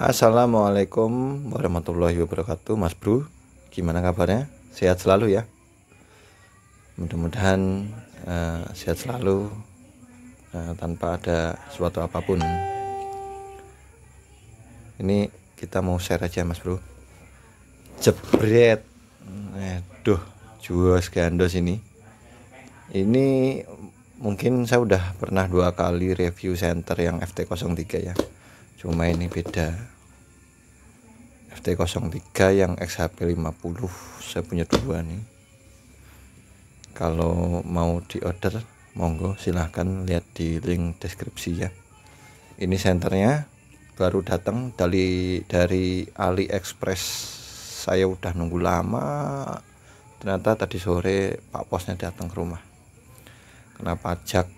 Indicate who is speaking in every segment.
Speaker 1: Assalamualaikum warahmatullahi wabarakatuh Mas Bro Gimana kabarnya? Sehat selalu ya Mudah-mudahan uh, sehat selalu uh, Tanpa ada suatu apapun Ini kita mau share aja Mas Bro Jebret Aduh Juos gandos ini Ini mungkin saya udah pernah dua kali review center yang FT03 ya cuma ini beda FT03 yang XHP50 saya punya dua nih kalau mau di order monggo silahkan lihat di link deskripsi ya ini senternya baru datang dari dari AliExpress saya udah nunggu lama ternyata tadi sore Pak Posnya datang ke rumah Kenapa pajak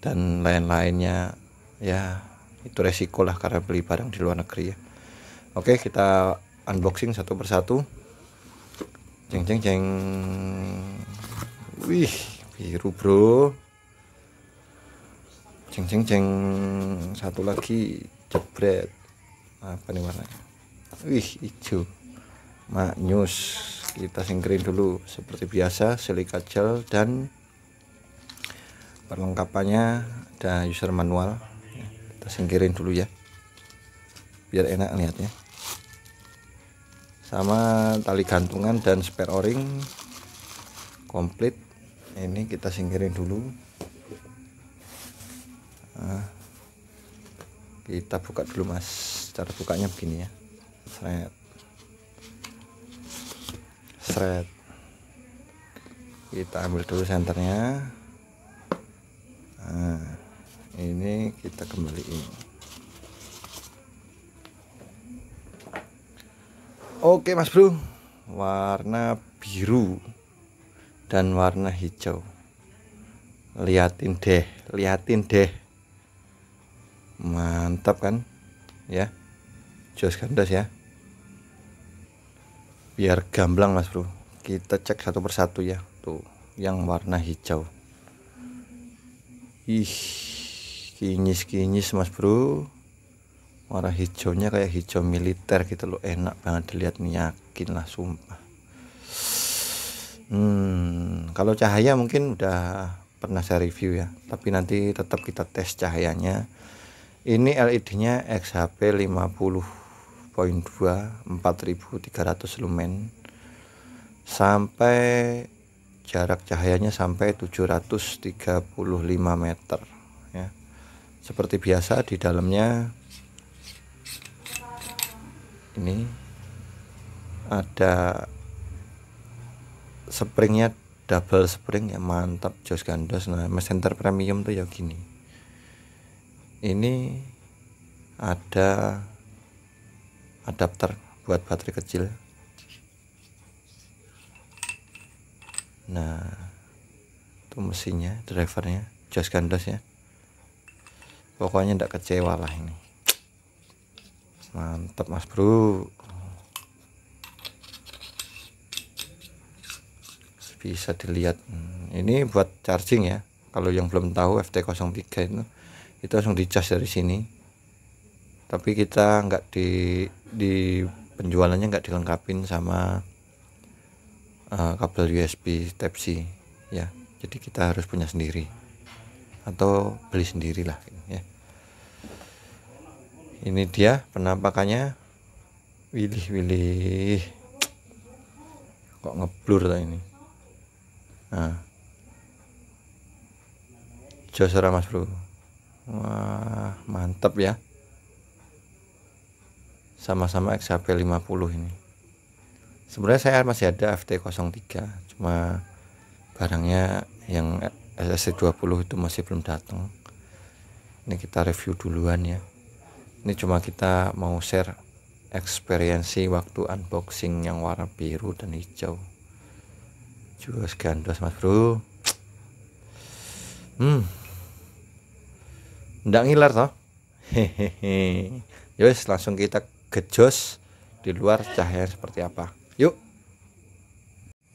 Speaker 1: dan lain-lainnya ya itu resiko lah karena beli barang di luar negeri ya oke kita unboxing satu persatu Ceng ceng ceng, wih biru bro Ceng ceng ceng, satu lagi jebret apa nih warnanya wih hijau maknyus kita singkirin dulu seperti biasa silika gel dan perlengkapannya ada user manual singkirin dulu ya biar enak lihatnya sama tali gantungan dan spare o-ring komplit ini kita singkirin dulu nah, kita buka dulu mas cara bukanya begini ya seret seret kita ambil dulu senternya ini kita kembaliin oke mas bro warna biru dan warna hijau liatin deh liatin deh mantap kan ya jos kandas ya biar gamblang mas bro kita cek satu persatu ya tuh yang warna hijau ih kinyis-kinyis mas bro warna hijaunya kayak hijau militer gitu loh enak banget dilihat nih yakin lah sumpah hmm, kalau cahaya mungkin udah pernah saya review ya tapi nanti tetap kita tes cahayanya ini LED nya XHP 50.2 4300 lumen sampai jarak cahayanya sampai 735 meter ya seperti biasa di dalamnya ini ada springnya double spring ya mantap jos gandos nah mesin premium tuh ya gini ini ada adapter buat baterai kecil nah itu mesinnya drivernya jos gandos ya pokoknya ndak kecewa lah ini mantap mas bro bisa dilihat ini buat charging ya kalau yang belum tahu FT03 itu itu langsung di charge dari sini tapi kita nggak di di penjualannya nggak dilengkapin sama uh, kabel USB Type C ya jadi kita harus punya sendiri atau beli sendirilah ya ini dia penampakannya wilih wilih kok ngeblur tuh ini nah Josera mas bro wah mantep ya sama-sama XHP 50 ini sebenarnya saya masih ada FT03 cuma barangnya yang SSC20 itu masih belum datang ini kita review duluan ya ini cuma kita mau share eksperiensi waktu unboxing yang warna biru dan hijau jus gandos mas bro hmm ndak ngiler toh hehehe yus ya langsung kita gejos di luar cahaya seperti apa yuk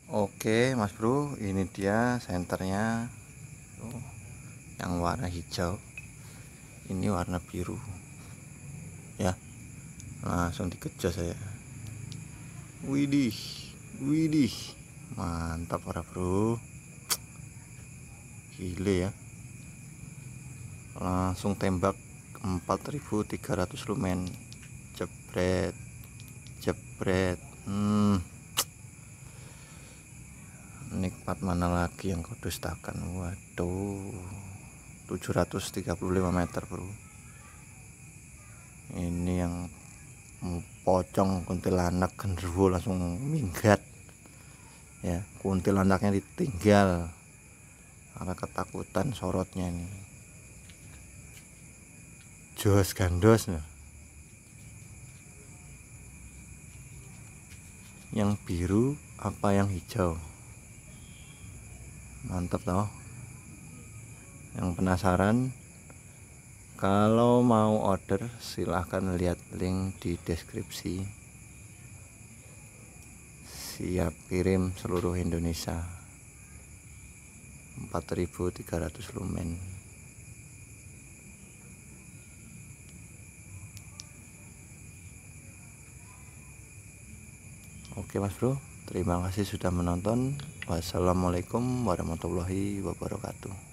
Speaker 1: oke mas bro ini dia senternya yang warna hijau ini warna biru ya langsung dikejar saya widih widih mantap para bro gile ya langsung tembak 4300 lumen jebret jebret hmm nikmat mana lagi yang kau dustakan waduh 735 meter bro ini yang pocong kuntilanak genderuwo langsung minggat ya kuntilanaknya ditinggal karena ketakutan sorotnya ini jos gandos nih. yang biru apa yang hijau mantap toh yang penasaran kalau mau order silahkan lihat link di deskripsi siap kirim seluruh Indonesia 4300 lumen oke mas bro Terima kasih sudah menonton. Wassalamualaikum warahmatullahi wabarakatuh.